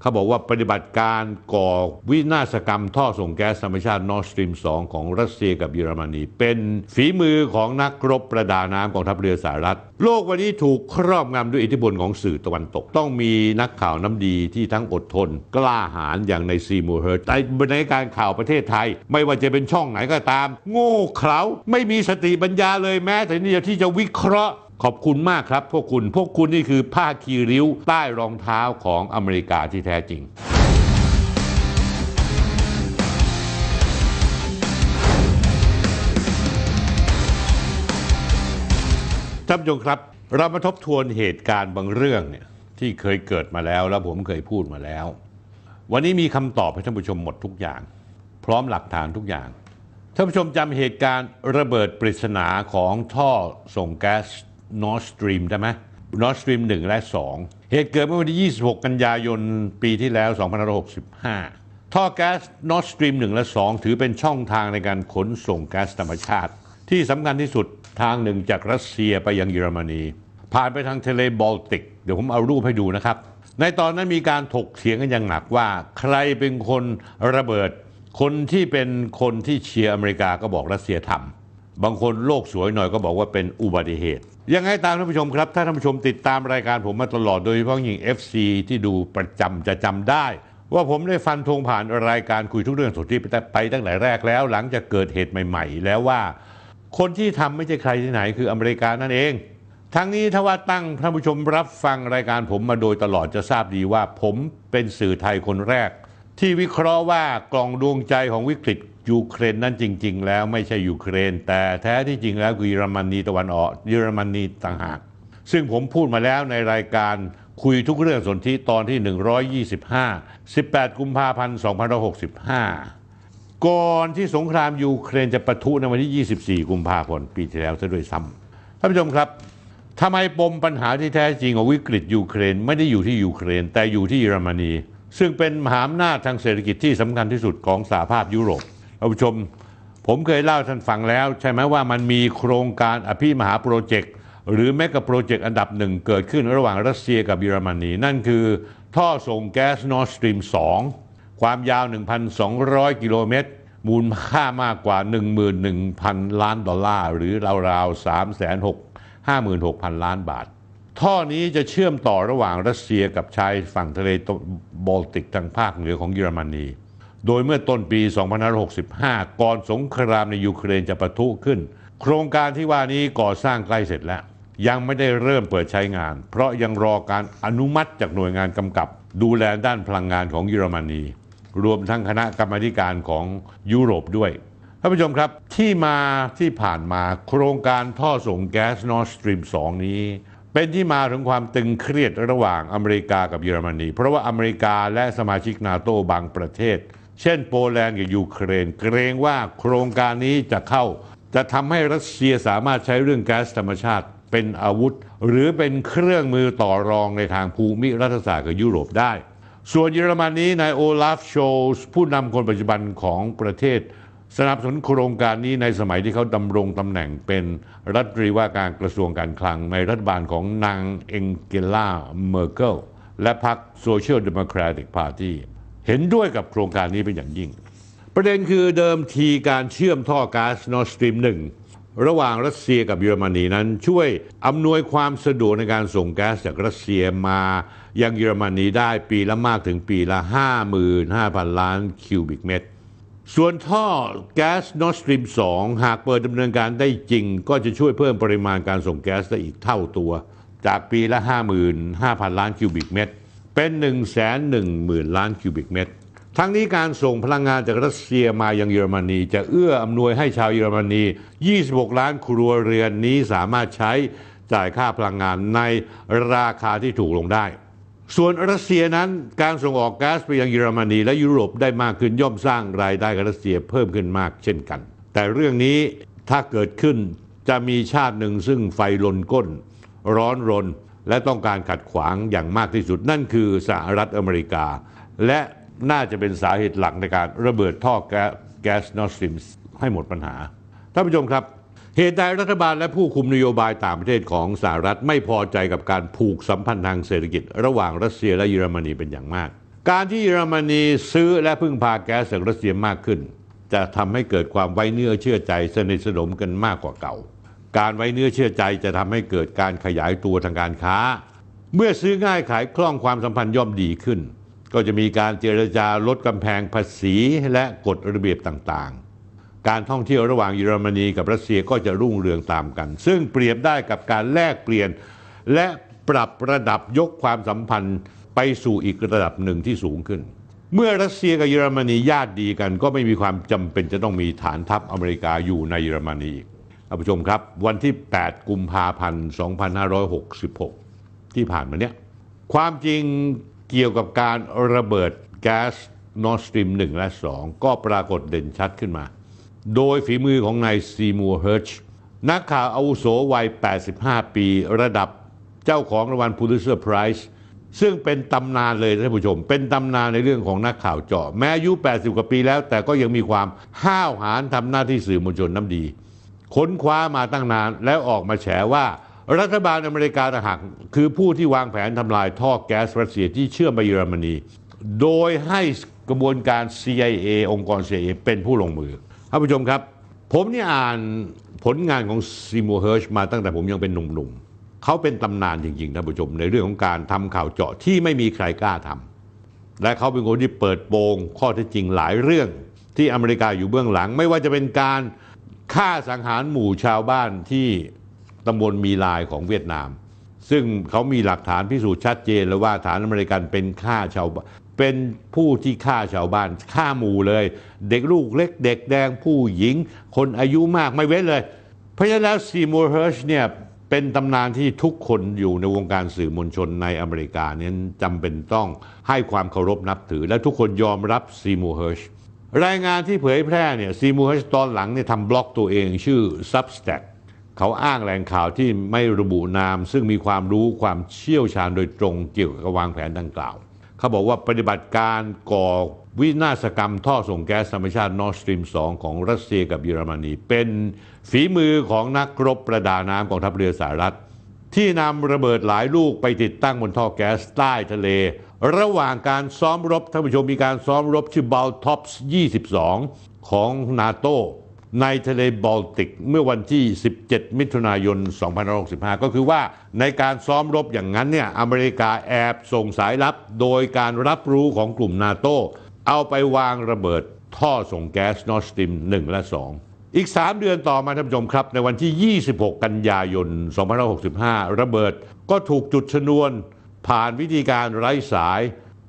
เขาบอกว่าปฏิบัติการก่อวินาศกรรมท่อส่งแก๊สธรรมชาตินอร์สตรีม2ของรัสเซียกับเยอรมนีเป็นฝีมือของนักรบประดาน้ำของทัพเรือสหรัฐ โลกวันนี้ถูกครอบงำด้วยอิทธิพลของสื่อตะวันตก ต้องมีนักข่าวน้ำดีที่ทั้งอดทนกล้าหาญอย่างในซีมูเฮิร์ตแต่ในการข่าวประเทศไทย ไม่ว่าจะเป็นช่องไหนก็ตาม โง่เขลาไม่มีสติปัญญาเลยแม้แต่นี่ที่จะวิเคราะห์ขอบคุณมากครับ พวกคุณ พวกคุณนี่คือผ้าคีริ้วใต้รองเท้าของอเมริกาที่แท้จริงท่านผู้ชมครับ เรามาทบทวนเหตุการณ์บางเรื่องเนี่ยที่เคยเกิดมาแล้วแล้วผมเคยพูดมาแล้ว วันนี้มีคำตอบให้ท่านผู้ชมหมดทุกอย่าง พร้อมหลักฐานทุกอย่างท่านผู้ชมจำเหตุการณ์ระเบิดปริศนาของท่อส่งแก๊สนอร์สตรีมได้ไหมนอร์สตรีมหนึ่งและสองเหตุเกิดเมื่อวันที่26 กันยายน ปีที่แล้ว2565ท่อแก๊สนอร์สตรีมหนึ่งและสองถือเป็นช่องทางในการขนส่งแก๊สธรรมชาติ ที่สำคัญที่สุดทางหนึ่งจากรัสเซียไปยังเยอรมนี ผ่านไปทางทะเลบอลติก เดี๋ยวผมเอารูปให้ดูนะครับ ในตอนนั้นมีการถกเถียงกันอย่างหนักว่า ใครเป็นคนระเบิด คนที่เป็นคนที่เชียร์อเมริกาก็บอกรัสเซียทำบางคนโลกสวยหน่อยก็บอกว่าเป็นอุบัติเหตุยังไงตามท่านผู้ชมครับถ้าท่านผู้ชมติดตามรายการผมมาตลอดโดยเฉพาะยิ่ง FC ที่ดูประจำจะจำได้ ว่าผมได้ฟันธงผ่านรายการคุยทุกเรื่องสดที่ไปตั้งแต่แรกแล้วหลังจากเกิดเหตุใหม่ๆ แล้วว่า คนที่ทำไม่ใช่ใครที่ไหนคืออเมริกานั่นเอง ทั้งนี้ถ้าว่าตั้งท่านผู้ชมรับฟังรายการผมมาโดยตลอดจะทราบดีว่าผมเป็นสื่อไทยคนแรก ที่วิเคราะห์ว่ากล่องดวงใจของวิกฤตยูเครนนั้นจริง ๆ แล้วไม่ใช่ยูเครน แต่แท้ที่จริงแล้วคือเยอรมนีตะวันออกเยอรมนีต่างหาก ซึ่งผมพูดมาแล้วในรายการคุยทุกเรื่องสนธิตอนที่ 125 18 กุมภาพันธ์2565 ก่อนที่สงครามยูเครน จะปะทุในวันที่ 24 กุมภาพันธ์ปีที่แล้วซะด้วยซ้ำท่านผู้ชมครับทำไมปมปัญหาที่แท้จริงของวิกฤตยูเครนไม่ได้อยู่ที่ยูเครน แต่อยู่ที่เยอรมนีซึ่งเป็นมหาอำนาจทางเศรษฐกิจที่สำคัญที่สุดของสหภาพยุโรปท่านผู้ชมผมเคยเล่าท่านฟังแล้วใช่ไหมว่ามันมีโครงการอภิมหาโปรเจกต์ หรือแม้กะโปรเจกต์อันดับหนึ่งเกิดขึ้นระหว่างรัสเซียกับเยอรมนีนั่นคือท่อส่งแก๊สนอร์สตรีม2ความยาว 1,200 กิโลเมตรมูลค่ามากกว่า 11,000 ล้านดอลลาร์หรือราวๆ 3 6 5 6 0 0 ล้านบาท ท่อนี้จะเชื่อมต่อระหว่างรัสเซียกับชายฝั่งทะเลบอลติกทางภาคเหนือของเยอรมนีโดยเมื่อต้นปี2565 ก่อนสงครามในยูเครนจะปะทุขึ้น โครงการที่ว่านี้ก่อสร้างใกล้เสร็จแล้ว ยังไม่ได้เริ่มเปิดใช้งาน เพราะยังรอการอนุมัติจากหน่วยงานกำกับ ดูแลด้านพลังงานของเยอรมนี รวมทั้งคณะกรรมการของยุโรปด้วย ท่านผู้ชมครับที่มาที่ผ่านมาโครงการท่อส่งแก๊สนอร์สตรีม2นี้ เป็นที่มาถึงความตึงเครียดระหว่างอเมริกากับเยอรมนี เพราะว่าอเมริกาและสมาชิกนาโตบางประเทศเช่นโปแลนด์กับยูเครน เกรงว่าโครงการนี้จะเข้า จะทำให้รัสเซียสามารถใช้เรื่องแก๊สธรรมชาติเป็นอาวุธหรือเป็นเครื่องมือต่อรองในทางภูมิรัฐศาสตร์กับยุโรปได้ ส่วนเยอรมนีนายโอลาฟโชลส์ผู้นำคนปัจจุบันของประเทศ สนับสนุนโครงการนี้ในสมัยที่เขาดำรงตำแหน่งเป็นรัฐรีว่าการกระทรวงการคลังในรัฐบาลของนางเองเกล่าเมอร์เกลและพรรคโซเชียลเดโมแครติกพาร์ตี้เห็นด้วยกับโครงการนี้เป็นอย่างยิ่ง ประเด็นคือเดิมทีการเชื่อมท่อก๊าซนอร์สตรีมหนึ่งระหว่างรัสเซียกับเยอรมนีนั้นช่วยอำนวยความสะดวกในการส่งแก๊สจากรัสเซียมา ยังเยอรมนีได้ปีละมากถึงปีละ 55,000 ล้านคิวบิกเมตร ส่วนท่อแก๊สนอร์สตรีม2หากเปิดดำเนินการได้จริง ก็จะช่วยเพิ่มปริมาณการส่งแก๊สได้อีกเท่าตัว จากปีละ 55,000 ล้านคิวบิกเมตรเป็น 1 1 0 0 0นล้านคิวบิกเมตร ทั้งนี้การส่งพลังงานจากรัสเซียมายังเยอรมนีจะเอื้ออำนวยให้ชาวเยอรมนี 26 ล้านครัวเรือนนี้สามารถใช้จ่ายค่าพลังงานในราคาที่ถูกลงได้ ส่วนรัสเซียนั้นการส่งออกก๊าซไปยังเยอรมนีและยุโรปได้มากขึ้นย่อมสร้างรายได้กับรัสเซียเพิ่มขึ้นมาก เช่นกัน แต่เรื่องนี้ถ้าเกิดขึ้นจะมีชาติหนึ่งซึ่งไฟลนก้นร้อนรนและต้องการขัดขวางอย่างมากที่สุด นั่นคือสหรัฐอเมริกา และน่าจะเป็นสาเหตุหลักในการระเบิดท่อแก๊สนอรสซิมให้หมดปัญหา ท่านผู้ชมครับ เหตุใดรัฐบาลและผู้คุมนโยบายต่างประเทศของสหรัฐไม่พอใจกับการผูกสัมพันธ์ทางเศรษฐกิจระหว่างรัสเซียและเยอรมนีเป็นอย่างมาก การที่เยอรมนีซื้อและพึ่งพาแก๊สจากรัสเซียมากขึ้น จะทำให้เกิดความไว้เนื้อเชื่อใจสนิทสนมกันมากกว่าเก่าการไว้เนื้อเชื่อใจจะทำให้เกิดการขยายตัวทางการค้า เมื่อซื้อง่ายขายคล่องความสัมพันธ์ย่อมดีขึ้น ก็จะมีการเจรจาลดกำแพงภาษีและกฎระเบียบต่างๆ การท่องเที่ยวระหว่างเยอรมนีกับรัสเซียก็จะรุ่งเรืองตามกัน ซึ่งเปรียบได้กับการแลกเปลี่ยน และปรับระดับยกความสัมพันธ์ไปสู่อีกระดับหนึ่งที่สูงขึ้น เมื่อรัสเซียกับเยอรมนีญาติดีกันก็ไม่มีความจำเป็นจะต้องมีฐานทัพอเมริกาอยู่ในเยอรมนีอีกท่านผู้ชมครับ วันที่ 8กุมภาพันธ์2566 ที่ผ่านมาเนี่ย ความจริงเกี่ยวกับการระเบิดแก๊สนอร์สตรีม1และ 2 ก็ปรากฏเด่นชัดขึ้นมา โดยฝีมือของนายซีมัวเฮิร์ชนักข่าวอาวุโสวัย 85 ปีระดับเจ้าของรางวัลพูลิเซอร์ไพรส์ซึ่งเป็นตำนานเลยท่านผู้ชม เป็นตำนานในเรื่องของนักข่าวเจาะ แม้อายุ 80กว่าปีแล้วแต่ก็ยังมีความห้าวหาญทำหน้าที่สื่อมวลชนน้ำดีค้นคว้ามาตั้งนาน แล้วออกมาแฉว่า รัฐบาลอเมริกาทหารคือผู้ที่วางแผนทำลายท่อแก๊สรัสเซียที่เชื่อมไปเยอรมนีโดยให้กระบวนการ CIA องค์กร CIA เป็นผู้ลงมือท่านผู้ชมครับ ผมนี่อ่านผลงานของซีมูเฮิร์ชมาตั้งแต่ผมยังเป็นหนุ่มๆเขาเป็นตำนานจริงๆท่านผู้ชมในเรื่องของการทำข่าวเจาะ ที่ไม่มีใครกล้าทำและเขาเป็นคนที่เปิดโปง ข้อเท็จจริงหลายเรื่องที่อเมริกาอยู่เบื้องหลัง ไม่ว่าจะเป็นการฆ่าสังหารหมู่ชาวบ้านที่ตำบลมีลายของเวียดนาม ซึ่งเขามีหลักฐานพิสูจน์ชัดเจน แล้วว่าฐานอเมริกันเป็นฆ่าชาวเป็นผู้ที่ฆ่าชาวบ้านฆ่าหมู่เลย เด็กลูกเล็กเด็กแดงผู้หญิงคนอายุมากไม่เว้นเลย เพราะฉะนั้นแล้วซีมูร์เฮิร์ชเนี่ยเป็นตำนานที่ทุกคนอยู่ในวงการสื่อมวลชนในอเมริกาเนี่ยจำเป็นต้องให้ความเคารพนับถือ และทุกคนยอมรับซีมูร์เฮิร์ชรายงานที่เผยแพร่เนี่ยซีมูฮัชตอนหลังเนี่ยทำบล็อกตัวเองชื่อ Substack เขาอ้างแหล่งข่าวที่ไม่ระบุนาม ซึ่งมีความรู้ความเชี่ยวชาญโดยตรงเกี่ยวกับวางแผนดังกล่าวเขาบอกว่าปฏิบัติการก่อวินาศกรรมท่อส่งแก๊สธรรมชาตินอร์สตรีม2ของรัสเซียกับเยอรมนี เป็นฝีมือของนักรบประดาน้ำของทัพเรือสหรัฐ ที่นำระเบิดหลายลูกไปติดตั้งบนท่อแก๊สใต้ทะเลระหว่างการซ้อมรบท่านผู้ชมมีการซ้อมรบ ชื่อบอลท็อปส์22 ของนาโตในทะเลบอลติก เมื่อวันที่ 17 มิถุนายน2565 ก็คือว่าในการซ้อมรบอย่างนั้นเนี่ยอเมริกาแอบส่งสายลับโดยการรับรู้ของกลุ่มนาโตเอาไปวางระเบิดท่อส่งแก๊สนอสติม1และ 2 อีก 3 เดือนต่อมาท่านผู้ชมครับในวันที่ 26 กันยายน2565 ระเบิดก็ถูกจุดชนวนผ่านวิธีการไร้สาย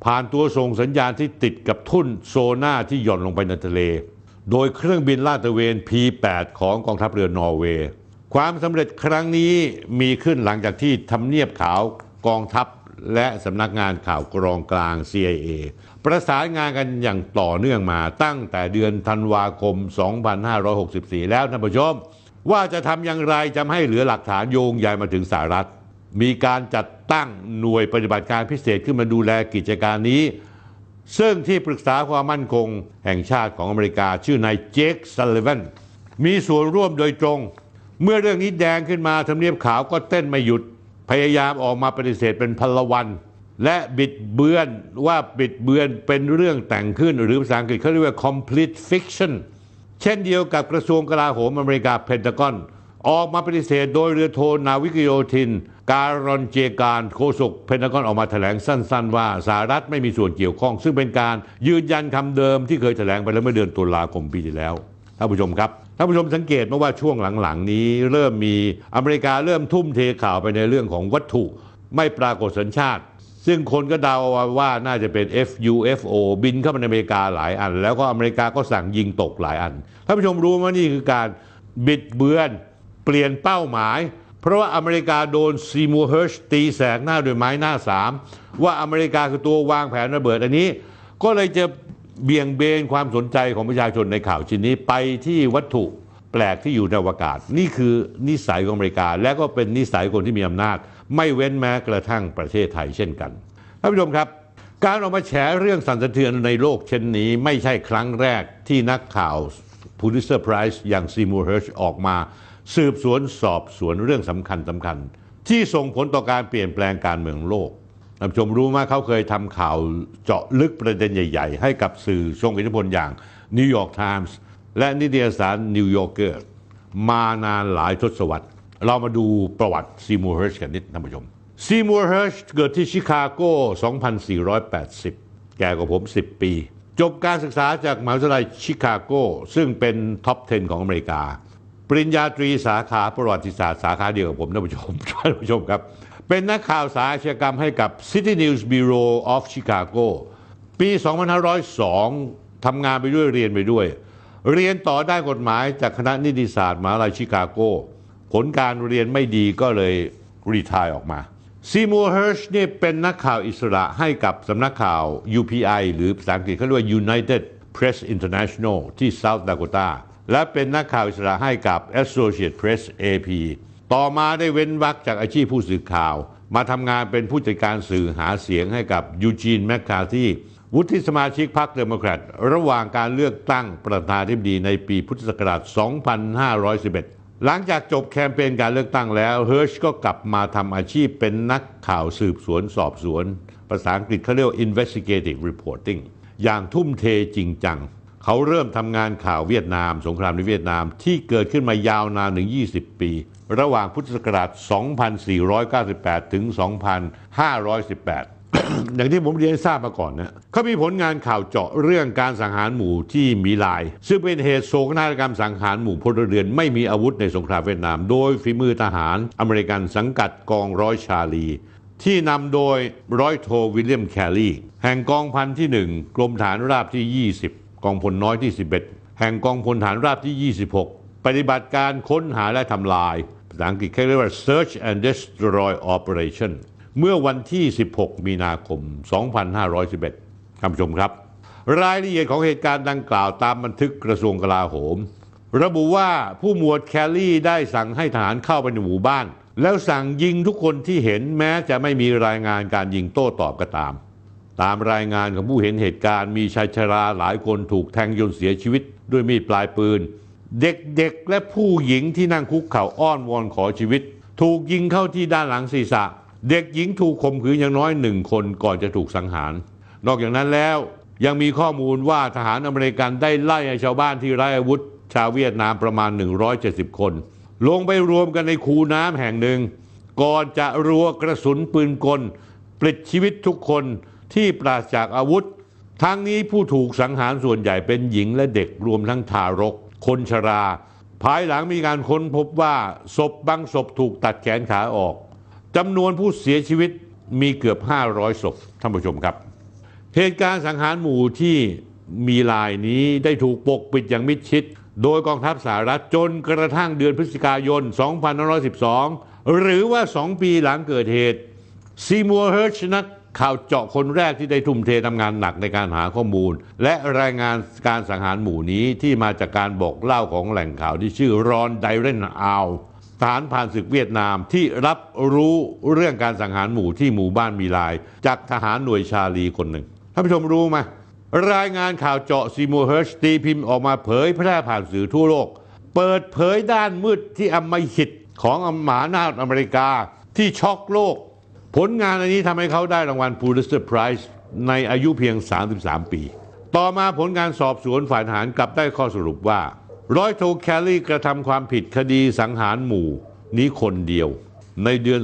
ผ่านตัวส่งสัญญาณที่ติดกับทุ่นโซน่าที่หย่อนลงไปในทะเล โดยเครื่องบินลาดตระเวน P8 ของกองทัพเรือนอร์เวย์ ความสำเร็จครั้งนี้มีขึ้นหลังจากที่ทำเนียบขาวกองทัพและสำนักงานข่าวกรองกลาง CIA ประสานงานกันอย่างต่อเนื่องมาตั้งแต่เดือนธันวาคม 2564 แล้วท่านผู้ชม ว่าจะทำอย่างไรจะให้เหลือหลักฐานโยงใหญ่มาถึงสหรัฐมีการจัดตั้งหน่วยปฏิบัติการพิเศษขึ้นมาดูแลกิจการนี้ ซึ่งที่ปรึกษาความมั่นคงแห่งชาติของอเมริกาชื่อนายเจคซัลเลวนมีส่วนร่วมโดยตรง เมื่อเรื่องนี้แดงขึ้นมาทำเนียบขาวก็เต้นไม่หยุด พยายามออกมาปฏิเสธเป็นพลวัน และบิดเบือนว่าบิดเบือนเป็นเรื่องแต่งขึ้นหรือภาษาอังกฤษเขาเรียกว่า complete fiction เช่นเดียวกับกระทรวงกลาโหมอเมริกาเพนทากอนออกมาปฏิเสธโดยเรือโทนาวิกโยธินการอนเจการโคศกเพนากอนออกมาแถลงสั้นๆ ว่าสหรัฐไม่มีส่วนเกี่ยวข้อง ซึ่งเป็นการยืนยันคำเดิมที่เคยแถลงไปแล้วเมื่อเดือนตุลาคมปีที่แล้วท่านผู้ชมครับ ท่านผู้ชมสังเกตไหมว่าช่วงหลังๆนี้เริ่มมีอเมริกาเริ่มทุ่มเทข่าวไปในเรื่องของวัตถุ ไม่ปรากฏสัญชาติซึ่งคนก็เดาว่าน่าจะเป็น FUFO บินเข้ามาในอเมริกาหลายอัน แล้วก็อเมริกาก็สั่งยิงตกหลายอันท่านผู้ชมรู้ไหมนี่คือการบิดเบือนเปลี่ยนเป้าหมายเพราะว่าอเมริกาโดนซีมูเฮิร์ชตีแสกหน้าด้วยไม้หน้าสามว่าอเมริกาคือตัววางแผนระเบิดอันนี้ ก็เลยจะเบี่ยงเบนความสนใจของประชาชนในข่าวชิ้นนี้ ไปที่วัตถุแปลกที่อยู่ในอวกาศ นี่คือนิสัยของอเมริกาและก็เป็นนิสัยคนที่มีอำนาจ ไม่เว้นแม้กระทั่งประเทศไทยเช่นกันท่านผู้ชมครับ การออกมาแฉเรื่องสันสะเทือนในโลกเช่นนี้ ไม่ใช่ครั้งแรกที่นักข่าวพูลิเซอร์ไพรส์อย่างซีมูเฮิร์ชออกมาสืบสวนสอบสวนเรื่องสำคัญสำคัญที่ส่งผลต่อการเปลี่ยนแปลงการเมืองโลกท่านชมรู้ไหมเขาเคยทำข่าวเจาะลึกประเด็นใหญ่ ๆ ให้กับสื่อทรงอิทธิพลอย่างนิวยอร์กไทมส์และนิตยสารนิวยอร์กเกอร์มานานหลายทศวรรษ เรามาดูประวัติซีมูร์เฮิร์ชกันนิดท่านผู้ชมซีมูร์เฮิร์ชเกิดที่ชิคาโก2480 แก่กว่าผม 10 ปี จบการศึกษาจากมหาวิทยาลัยชิคาโกซึ่งเป็นท็อป 10 ของอเมริกาปริญญาตรี สาขา ประวัติศาสตร์สาขาเดียวกับผมท่านผู้ชมท่านผู้ชมครับ เป็นนักข่าวสายอาชญากรรมให้กับ City News Bureau of Chicago ปี 2502ทำงานไปด้วยเรียนไปด้วย เรียนต่อได้กฎหมายจากคณะนิติศาสตร์มหาลัยชิคาโกผลการเรียนไม่ดีก็เลย รีทายออกมาซีมูเฮิร์ชนี่เป็นนักข่าวอิสระให้กับสำนักข่าว UPI หรือภาษาอังกฤษเขาเรียกว่า United Press International ที่ South Dakota และเป็นนักข่าวอิสระให้กับ Associate Press AP ต่อมาได้เว้นวักจากอาชีพผู้สื่อข่าว มาทำงานเป็นผู้จัดการสื่อหาเสียงให้กับยูจีนแมคคาที่วุฒิสมาชิกพรรคเดโมแครตระหว่างการเลือกตั้งประธานาธิบดีในปีพุทธศักราช 2511 หลังจากจบแคมเปญการเลือกตั้งแล้วเฮิร์ชก็กลับมาทำอาชีพเป็นนักข่าวสืบสวนสอบสวนภาษาอังกฤษเขาเรียก investigative reporting อย่างทุ่มเทจริงจังเขาเริ่มทำงานข่าวเวียดนาม สงครามในเวียดนามที่เกิดขึ้นมายาวนานถึง20 ปี ระหว่างพุทธศักราช2498 ถึง 2518 อย่างที่ผมเรียนทราบมาก่อนนะเขามีผลงานข่าวเจาะเรื่องการสังหารหมู่ที่มีลาย ซึ่งเป็นเหตุโศกนาฏกรรมสังหารหมู่พลเรือน ไม่มีอาวุธในสงครามเวียดนาม โดยฝีมือทหาร อเมริกันสังกัดกองร้อยชาลี ที่นำโดยร้อยโทวิลเลียมแคลลี่แห่งกองพันที่ 1กรมฐานราบที่ 20กองพลน้อยที่ 11 แห่งกองพลฐานราบที่ 26 ปฏิบัติการค้นหาและทำลายภาษาอังกฤษเรียกว่า search and destroy operation เมื่อวันที่ 16 มีนาคม 2511ท่านผู้ชมครับ รายละเอียดของเหตุการณ์ดังกล่าวตามบันทึกกระทรวงกลาโหม ระบุว่าผู้หมวดแคลลี่ได้สั่งให้ทหารเข้าไปในหมู่บ้าน แล้วสั่งยิงทุกคนที่เห็นแม้จะไม่มีรายงานการยิงโต้ตอบก็ตามตามรายงานของผู้เห็นเหตุการณ์มีชายชราหลายคนถูกแทงจนเสียชีวิตด้วยมีดปลายปืน เด็กๆ และผู้หญิงที่นั่งคุกเข่าอ้อนวอนขอชีวิต ถูกยิงเข้าที่ด้านหลังศีรษะ เด็กหญิงถูกข่มขืนอย่างน้อยหนึ่งคนก่อนจะถูกสังหาร นอกจากนั้นแล้ว ยังมีข้อมูลว่าทหารอเมริกันได้ไล่ชาวบ้านที่ไร้อาวุธชาวเวียดนามประมาณ170คน ลงไปรวมกันในคูน้ำแห่งหนึ่ง ก่อนจะรัวกระสุนปืนกลปลิดชีวิตทุกคนที่ปราศจากอาวุธ ทั้งนี้ผู้ถูกสังหารส่วนใหญ่เป็นหญิงและเด็กรวมทั้งทารก คนชรา ภายหลังมีการค้นพบว่าศพบางศพถูกตัดแขนขาออก จำนวนผู้เสียชีวิตมีเกือบ 500ศพ ท่านผู้ชมครับเหตุการณ์สังหารหมู่ที่มีลายนี้ได้ถูกปกปิดอย่างมิดชิด โดยกองทัพสหรัฐจนกระทั่งเดือนพฤศจิกายน2512หรือว่า2ปีหลังเกิดเหตุซีมัวเฮิร์ชนักข่าวเจาะคนแรกที่ได้ทุ่มเททำงานหนักในการหาข้อมูล และรายงานการสังหารหมู่นี้ที่มาจากการบอกเล่าของแหล่งข่าวที่ชื่อรอนไดเรนอาวทหารผ่านศึกเวียดนามที่รับรู้เรื่องการสังหารหมู่ที่หมู่บ้านมีลาย จากทหารหน่วยชาลีคนหนึ่งท่านผู้ชมรู้ไหมรายงานข่าวเจาะซีมูเฮิร์ชตีพิมพ์ออกมาเผยแพร่ผ่านสื่อทั่วโลก เปิดเผยด้านมืดที่อมหิตของอมหานาจอเมริกา ที่ช็อกโลกผลงานอันนี้ทำให้เขาได้รางวัล Pulitzer Prize ในอายุเพียง 33 ปี ต่อมาผลงานสอบสวนฝ่ายทหารกลับได้ข้อสรุปว่าร้อยโทแคลลี่กระทำความผิดคดีสังหารหมู่นี้คนเดียว ในเดือน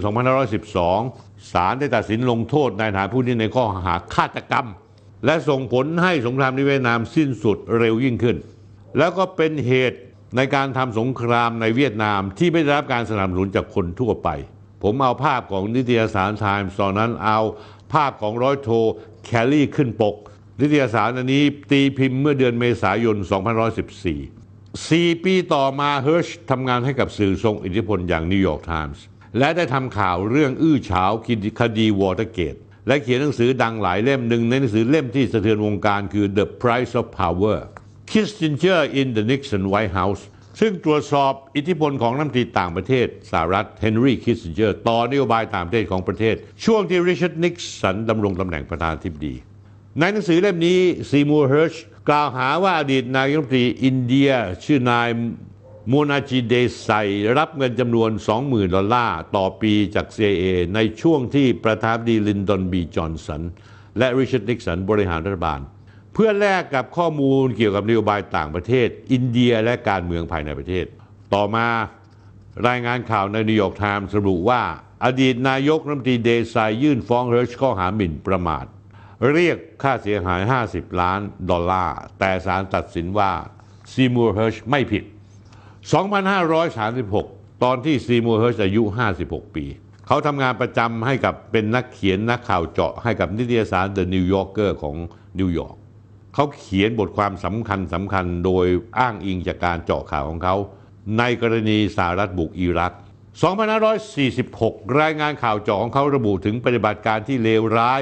2512 ศาลได้ตัดสินลงโทษนายทหารผู้นี้ในข้อหาฆาตกรรม และส่งผลให้สงครามในเวียดนามสิ้นสุดเร็วยิ่งขึ้น แล้วก็เป็นเหตุในการทำสงครามในเวียดนามที่ไม่ได้รับการสนับสนุนจากคนทั่วไปผมเอาภาพของนิตยสารไทมส์ตอนนั้นเอาภาพของร้อยโทแคลรี่ขึ้นปก นิตยสารอันนี้ตีพิมพ์เมื่อเดือนเมษายน 2514 4 ปีต่อมาเฮิร์ชทำงานให้กับสื่อทรงอิทธิพลอย่างนิวยอร์กไทมส์และได้ทำข่าวเรื่องอื้อฉาวคดีวอเตอร์เกต และเขียนหนังสือดังหลายเล่มหนึ่งในหนังสือเล่มที่สะเทือนวงการคือ The Price of Power Kissinger in the Nixon White House ซึ่งตรวจสอบอิทธิพลของนัำตีต่างประเทศสหรัฐเฮนรี่คิสเจอร์ต่อนโยบายต่างประเทศของประเทศ ช่วงที่ริชาร์ดนิกสันดำรงตำแหน่งประธานาธิบดี ในหนังสือเล่มนี้ซีมูร์เฮิร์ชกล่าวหาว่าอดีตนายกรัฐมนตรี อินเดียชื่อนายโมนาจีเดไซ รับเงินจำนวน 20,000 ดอลลาร์ต่อปีจาก CIA ในช่วงที่ประธานาธิบดีลินดอนบีจอห์นสันและริชาร์ดนิกสันบริหารรัฐบาลเพื่อแลกกับข้อมูลเกี่ยวกับนโยบายต่างประเทศ อินเดียและการเมืองภายในประเทศ ต่อมารายงานข่าวในนิวยอร์กไทม์สรุปว่าอดีตนายกรัฐมนตรีเดซายยื่นฟ้องเฮิร์ชข้อหาหมิ่นประมาทเรียกค่าเสียหาย 50 ล้านดอลลาร์ แต่ศาลตัดสินว่าซีมูร์เฮิร์ชไม่ผิด 2536ตอนที่ซีมูร์เฮิร์ชอายุ 56 ปี เขาทำงานประจำให้กับเป็นนักเขียนนักข่าวเจาะให้กับนิตยสาร The New Yorker ของนิวยอร์กเขาเขียนบทความสำคัญสำคัญโดยอ้างอิงจากการเจาะข่าวของเขา ในกรณีสหรัฐบุกอิรัก2546 รายงานข่าวเจาะของเขาระบุถึงปฏิบัติการที่เลวร้าย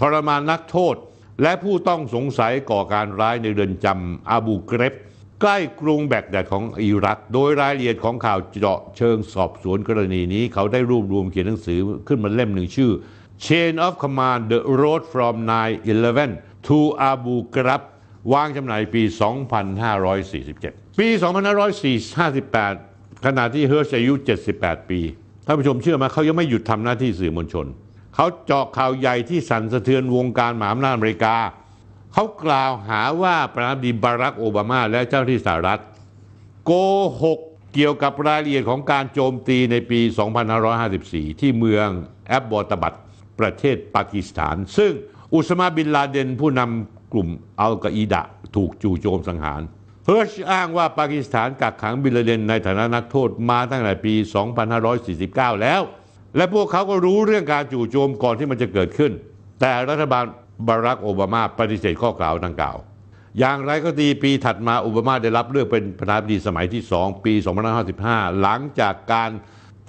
ทรมานนักโทษ และผู้ต้องสงสัยก่อการร้ายในเรือนจำอาบูเกรบใกล้กรุงแบกแดดของอิรัก โดยรายละเอียดของข่าวเจาะเชิงสอบสวนกรณีนี้ เขาได้รวบรวมเขียนหนังสือขึ้นมาเล่มหนึ่งชื่อ Chain of Command: The Road from 9/11ทูอาบูกรับวางจำหน่ายปี 2547 ปี 2548 ขณะที่เฮิร์ชอายุ 78 ปี ท่านผู้ชมเชื่อไหมเขายังไม่หยุดทำหน้าที่สื่อมวลชน เขาเจาะข่าวใหญ่ที่สั่นสะเทือนวงการหมหาอำนาจอเมริกา เขากล่าวหาว่า ประธานาธิบดีบารักโอบามาและเจ้าหน้าที่สหรัฐโกหกเกี่ยวกับรายละเอียดของการโจมตีในปี 2554 ที่เมืองแอบบอตบัตประเทศปากีสถาน ซึ่งอุสมาบินลาเดนผู้นำกลุ่มอัลกออิดะถูกจู่โจมสังหารเฮิร์ชอ้างว่าปากีสถานกักขังบินลาเดนในฐานะนักโทษมาตั้งแต่ปี 2549 แล้ว และพวกเขาก็รู้เรื่องการจู่โจมก่อนที่มันจะเกิดขึ้น แต่รัฐบาลบารักโอบามาปฏิเสธข้อกล่าวดังกล่าว อย่างไรก็ดีปีถัดมาโอบามาได้รับเลือกเป็นประธานาธิบดีสมัยที่ 2 ปี 2555หลังจากการ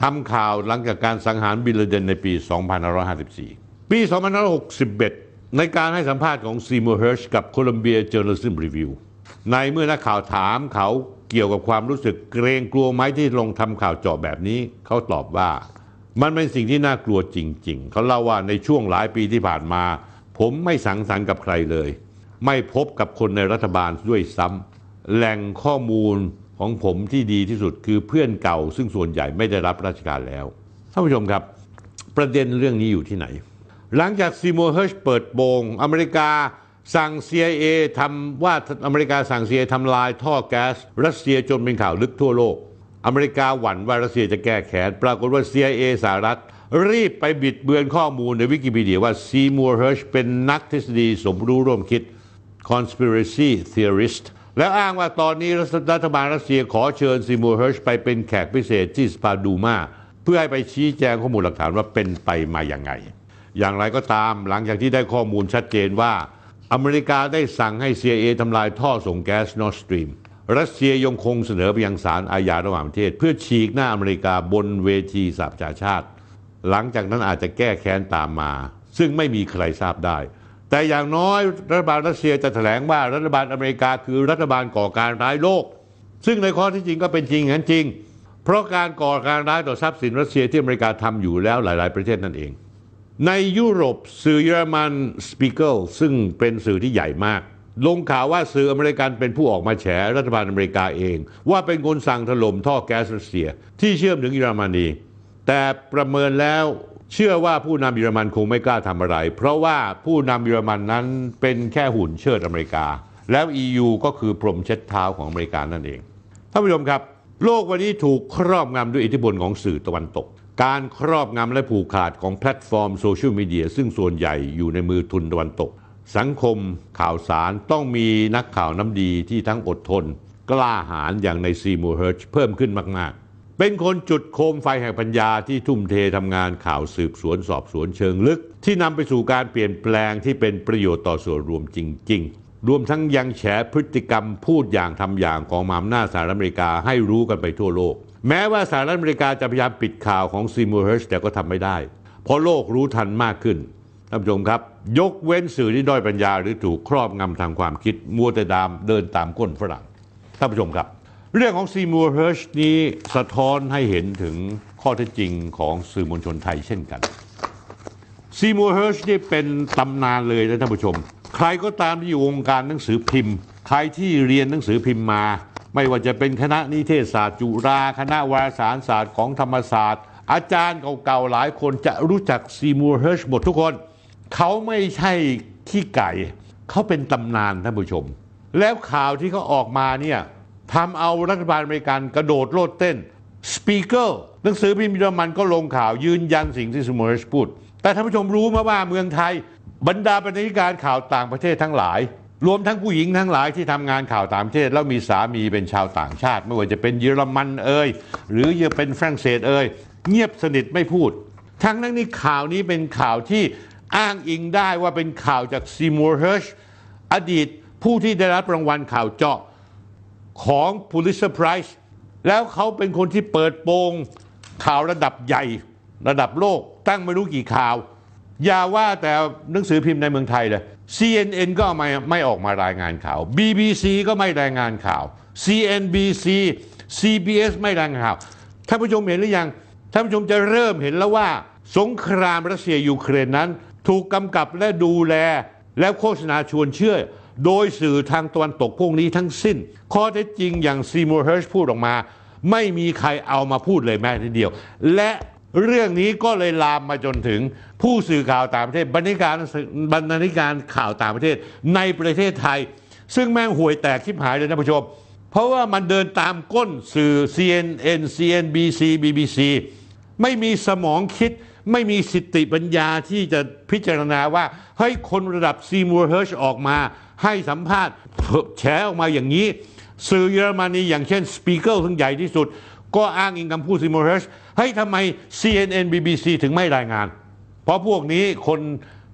ทำข่าวหลังจากการสังหารบิลาลเดนในปี2554ปี2561ในการให้สัมภาษณ์ของซีมูเฮิร์ชกับโคลัมเบียเจอร์นัลซิมรีวิวในเมื่อนักข่าวถามเขาเกี่ยวกับความรู้สึกเกรงกลัวไหมที่ลงทำข่าวเจาะแบบนี้ เขาตอบว่า มันเป็นสิ่งที่น่ากลัวจริงๆ เขาเล่าว่าในช่วงหลายปีที่ผ่านมา ผมไม่สังสรรค์กับใครเลย ไม่พบกับคนในรัฐบาลด้วยซ้ำแหล่งข้อมูลของผมที่ดีที่สุดคือเพื่อนเก่า ซึ่งส่วนใหญ่ไม่ได้รับราชการแล้วท่านผู้ชมครับ ประเด็นเรื่องนี้อยู่ที่ไหนหลังจากซีโมเฮิร์ชเปิดโปงอเมริกาสั่ง CIA ทำว่าอเมริกาสั่ง CIA ทำลายท่อแก๊สรัสเซียจนเป็นข่าวลึกทั่วโลก อเมริกาหวั่นว่ารัสเซียจะแก้แค้นปรากฏว่า CIA สหรัฐ รีบไปบิดเบือนข้อมูลในวิกิพีเดียว่าซีมัวเฮิร์ชเป็นนักทฤษฎีสมรู้ร่วมคิด conspiracy theorist แล้วอ้างว่าตอนนี้รัฐบาลรัสเซียขอเชิญซีมัวเฮิร์ชไปเป็นแขกพิเศษที่สปาดูมาเพื่อให้ไปชี้แจงข้อมูลหลักฐานว่าเป็นไปมาอย่างไงอย่างไรก็ตาม หลังจากที่ได้ข้อมูลชัดเจน ว่า อเมริกาได้สั่งให้ CIA ทำลายท่อส่งแก๊สนอร์สตรีมรัสเซียยังคงเสนอไปยังศาลอาญาระหว่างประเทศ เพื่อฉีกหน้าอเมริกาบนเวทีสหประชาชาติ หลังจากนั้นอาจจะแก้แค้นตามมา ซึ่งไม่มีใครทราบได้ แต่อย่างน้อยรัฐบาลรัสเซียจะแถลงว่ารัฐบาลอเมริกาคือรัฐบาลก่อการร้ายโลก ซึ่งในข้อที่จริงก็เป็นจริงอย่างจริง เพราะการก่อการร้ายต่อทรัพย์สินรัสเซียที่อเมริกาทำอยู่แล้ว หลาย ๆประเทศนั่นเองในยุโรปสื่อเยอรมันสปิเกิลซึ่งเป็นสื่อที่ใหญ่มาก ลงข่าวว่าสื่ออเมริกันเป็นผู้ออกมาแฉรัฐบาลอเมริกาเอง ว่าเป็นคนสั่งถล่มท่อแก๊สรัสเซีย ที่เชื่อมถึงเยอรมนีแต่ประเมินแล้วเชื่อว่าผู้นำเยอรมันคงไม่กล้าทำอะไร เพราะว่าผู้นำเยอรมันนั้นเป็นแค่หุ่นเชิดอเมริกา แล้ว EU ก็คือพรมเช็ดเท้าของอเมริกานั่นเองท่านผู้ชมครับ โลกวันนี้ถูกครอบงำด้วยอิทธิพลของสื่อตะวันตกการครอบงำและผูกขาดของแพลตฟอร์มโซเชียลมีเดียซึ่งส่วนใหญ่อยู่ในมือทุนตะวันตก สังคมข่าวสารต้องมีนักข่าวน้ำดีที่ทั้งอดทนกล้าหาญอย่างในซีมูเฮิร์ชเพิ่มขึ้นมากๆ เป็นคนจุดโคมไฟแห่งปัญญาที่ทุ่มเททำงานข่าวสืบสวนสอบสวนเชิงลึก ที่นำไปสู่การเปลี่ยนแปลงที่เป็นประโยชน์ต่อส่วนรวมจริง ๆ รวมทั้งยังแฉพฤติกรรมพูดอย่างทำอย่างของมหาอำนาจสหรัฐอเมริกาให้รู้กันไปทั่วโลกแม้ว่าสหรัฐอเมริกาจะพยายามปิดข่าวของซีมูเฮิร์ชแต่ก็ทำไม่ได้ เพราะโลกรู้ทันมากขึ้นท่านผู้ชมครับ ยกเว้นสื่อที่ด้อยปัญญาหรือถูกครอบงำทางความคิด มัวแต่ดามเดินตามก้นฝรั่งท่านผู้ชมครับ เรื่องของซีมูเฮิร์ชนี้สะท้อนให้เห็นถึงข้อเท็จจริงของสื่อมวลชนไทยเช่นกันซีมูเฮิร์ชนี่เป็นตำนานเลยนะท่านผู้ชมใครก็ตามที่อยู่วงการหนังสือพิมพ์ใครที่เรียนหนังสือพิมพ์มาไม่ว่าจะเป็นคณะนิเทศศาสตร์จุฬาคณะวารสารศาสตร์ของธรรมศาสตร์ อาจารย์เก่าๆหลายคนจะรู้จักซีมูร์เฮิร์ชหมดทุกคน เขาไม่ใช่ขี้ไก่ เขาเป็นตำนานท่านผู้ชม แล้วข่าวที่เขาออกมาเนี่ยทำเอารัฐบาลอเมริกันกระโดดโลดเต้น สปีกเกอร์หนังสือพิมพ์เยอรมันก็ลงข่าวยืนยันสิ่งที่ซีมูร์เฮชพูดแต่ท่านผู้ชมรู้มาว่าเมืองไทย บรรดาบรรณาธิการข่าวต่างประเทศทั้งหลายรวมทั้งผู้หญิงทั้งหลายที่ทำงานข่าวต่างประเทศ แล้วมีสามีเป็นชาวต่างชาติ ไม่ว่าจะเป็นเยอรมันเอ่ยหรือจะเป็นฝรั่งเศสเอ่ยเงียบสนิทไม่พูด ทั้งนั้นนี่ข่าวนี้เป็นข่าวที่อ้างอิงได้ว่าเป็นข่าวจากซีมูร์เฮิร์ชอดีตผู้ที่ได้รับรางวัลข่าวเจาะ ของ Pulitzer Prize แล้วเขาเป็นคนที่เปิดโปงข่าวระดับใหญ่ระดับโลก ตั้งไม่รู้กี่ข่าวอย่าว่าแต่หนังสือพิมพ์ในเมืองไทยเลย CNN ก็ไม่ไม่ออกมารายงานข่าว BBC ก็ไม่รายงานข่าว CNBC CBS ไม่รายงานข่าว ท่านผู้ชมเห็นหรือยัง ท่านผู้ชมจะเริ่มเห็นแล้วว่า สงครามรัสเซียยูเครนนั้น ถูกกำกับและดูแลและโฆษณาชวนเชื่อโดยสื่อทางตะวันตกพวกนี้ทั้งสิ้น ข้อเท็จจริงอย่างซีมูร์เฮิร์ชพูดออกมา ไม่มีใครเอามาพูดเลยแม้แต่เดียวและเรื่องนี้ก็เลยลามมาจนถึงผู้สื่อข่าวต่างประเทศ บรรณาธิการบรรณาการข่าวต่างประเทศในประเทศไทย ซึ่งแม่งห่วยแตกคิบหายเลยนะผู้ชม เพราะว่ามันเดินตามก้นสื่อ CNN CNBC BBC ไม่มีสมองคิด ไม่มีสติปัญญาที่จะพิจารณาว่าเฮ้ยคนระดับซีมูร์เฮิร์ชออกมา ให้สัมภาษณ์แฉออกมาอย่างนี้ สื่อเยอรมนีอย่างเช่นสปีเกิลทั้งใหญ่ที่สุดก็อ้างอิงคำพูดซิโมเรชเฮ้ทำไม CNN BBC ถึงไม่รายงาน เพราะพวกนี้คน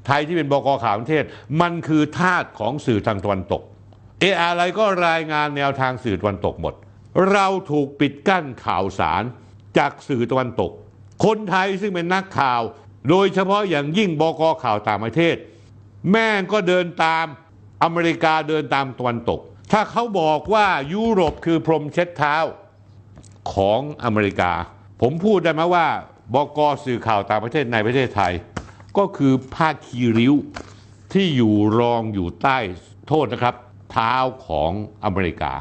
ไทยที่เป็นบกข่าวประเทศ มันคือทาสของสื่อทางตะวันตก เออะไรก็รายงานแนวทางสื่อตะวันตกหมด เราถูกปิดกั้นข่าวสารจากสื่อตะวันตก คนไทยซึ่งเป็นนักข่าว โดยเฉพาะอย่างยิ่งบกข่าวต่างประเทศ แม่งก็เดินตามอเมริกาเดินตามตะวันตก ถ้าเขาบอกว่ายุโรปคือพรมเช็ดเท้าของอเมริกา ผมพูดได้ไหมว่าบกสื่อข่าวต่างประเทศในประเทศไทย ก็คือผ้าคีริ้ว ที่อยู่รองอยู่ใต้โทษนะครับเท้าของอเมริกา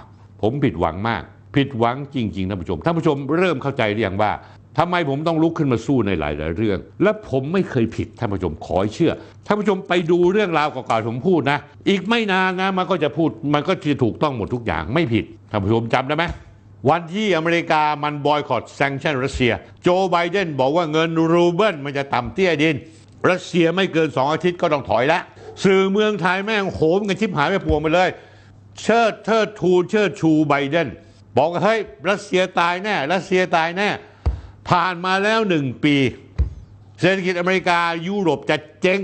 ผมผิดหวังมาก ผิดหวังจริงๆ ท่านผู้ชมท่านผู้ชมเริ่มเข้าใจหรือยังว่าทำไมผมต้องลุกขึ้นมาสู้ในหลายๆเรื่อง และผมไม่เคยผิดท่านผู้ชมขอเชื่อท่านผู้ชมไปดูเรื่องราวเก่าๆผมพูดนะอีกไม่นานนะมันก็จะพูดมันก็จะถูกต้องหมดทุกอย่างไม่ผิดท่านผู้ชมจำได้ไหมวันที่อเมริกามันบอยคอตแซงชันรัสเซีย โจไบเดนบอกว่าเงิน รูเบิลมันจะต่ำเตี้ยดิน รัสเซียไม่เกิน 2 อาทิตย์ก็ต้องถอยละสื่อเมืองไทยแม่งโหมกัน ชิบหายไปพวงไปเลย เชิดเทิดทูเชิดชูไบเดนบอกเฮ้ย รัสเซียตายแน่ รัสเซียตายแน่ผ่านมาแล้วหนึ่งปี เศรษฐกิจอเมริกายุโรปจะเจ๊ง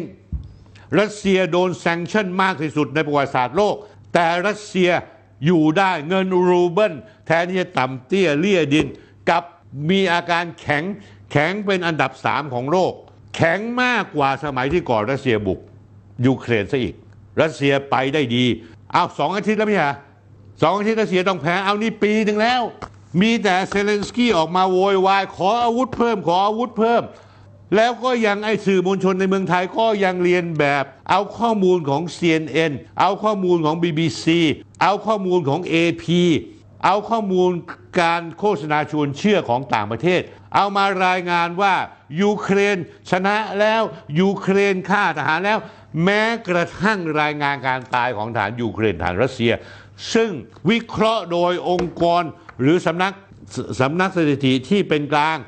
รัสเซียโดนแซงชั่นมากที่สุดในประวัติศาสตร์โลก แต่รัสเซียอยู่ได้เงินรูเบิลแทนที่จะต่ำเตี้ย เลี่ยดินกับมีอาการแข็งแข็งเป็นอันดับสามของโลก แข็งมากกว่าสมัยที่ก่อนรัสเซียบุก ยูเครนซะอีก รัสเซียไปได้ดี เอาสองอาทิตย์แล้วพี่ฮะสองอาทิตย์รัสเซียต้องแพ้เอานี่ปีหนึ่งแล้ว มีแต่เซเลนสกี้ออกมาโวยวายขออาวุธเพิ่มขออาวุธเพิ่มแล้วก็ยัง ไอสื่อมวลชนในเมืองไทยก็ยังเรียนแบบเอาข้อมูลของ CNN เอาข้อมูลของ BBC เอาข้อมูลของ AP เอาข้อมูลการโฆษณาชวนเชื่อของต่างประเทศ เอามารายงานว่ายูเครน ชนะแล้วยูเครนฆ่าทหารแล้ว แม้กระทั่งรายงานการตายของฐานยูเครนฐานรัสเซีย ซึ่งวิเคราะห์โดยองค์กรหรือสำนักสำนักสถิติที่เป็นกลาง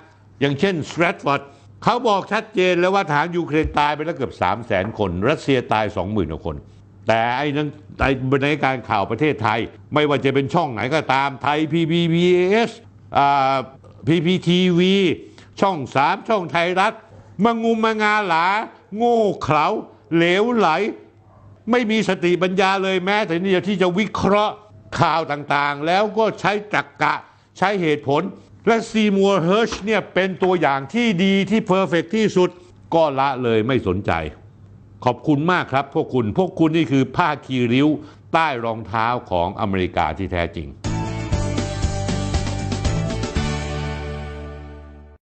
อย่างเช่น Stratford เขาบอกชัดเจนแล้วว่าทหารยูเครนตายไปแล้วเกือบ3 0 0แสนคน รัสเซียตาย20,000กว่าคน แต่ไอ้นั้นไอ้บรรการข่าวประเทศไทย ไม่ว่าจะเป็นช่องไหนก็ตามไทย PBS อ่า PPTV ช่อง 3 ช่องไทยรัฐมังุมมางาหลา โง่เขลาเหลวไหล ไม่มีสติปัญญาเลยแม้ แต่นี่ที่จะวิเคราะห์ข่าวต่างๆ แล้วก็ใช้ตรรกกะใช้เหตุผลและซีมัวเฮิร์ชเนี่ยเป็นตัวอย่างที่ดีที่เพอร์เฟกที่สุด ก็ละเลยไม่สนใจ ขอบคุณมากครับพวกคุณพวกคุณนี่คือผ้าคีริ้ว ใต้รองเท้าของอเมริกาที่แท้จริง